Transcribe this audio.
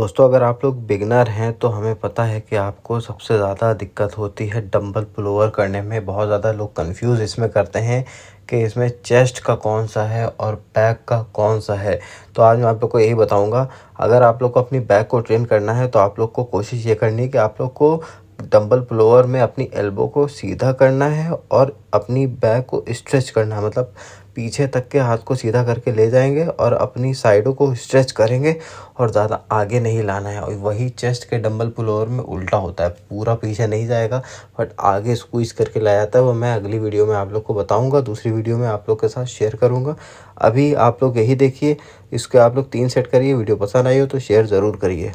दोस्तों अगर आप लोग बिगनर हैं तो हमें पता है कि आपको सबसे ज़्यादा दिक्कत होती है डंबल पुल ओवर करने में बहुत ज़्यादा लोग कंफ्यूज इसमें करते हैं कि इसमें चेस्ट का कौन सा है और बैक का कौन सा है तो आज मैं आप लोग को यही बताऊंगा अगर आप लोग को अपनी बैक को ट्रेन करना है तो आप लोग को कोशिश ये करनी है कि आप लोग को डंबल ब्लोअर में अपनी एल्बो को सीधा करना है और अपनी बैक को स्ट्रेच करना है मतलब पीछे तक के हाथ को सीधा करके ले जाएंगे और अपनी साइडों को स्ट्रेच करेंगे और ज़्यादा आगे नहीं लाना है और वही चेस्ट के डंबल पुलोवर में उल्टा होता है पूरा पीछे नहीं जाएगा बट आगे स्क्वीज करके लाया जाता है वो मैं अगली वीडियो में आप लोग को बताऊंगा दूसरी वीडियो में आप लोग के साथ शेयर करूँगा अभी आप लोग यही देखिए इसके आप लोग तीन सेट करिए वीडियो पसंद आई हो तो शेयर ज़रूर करिए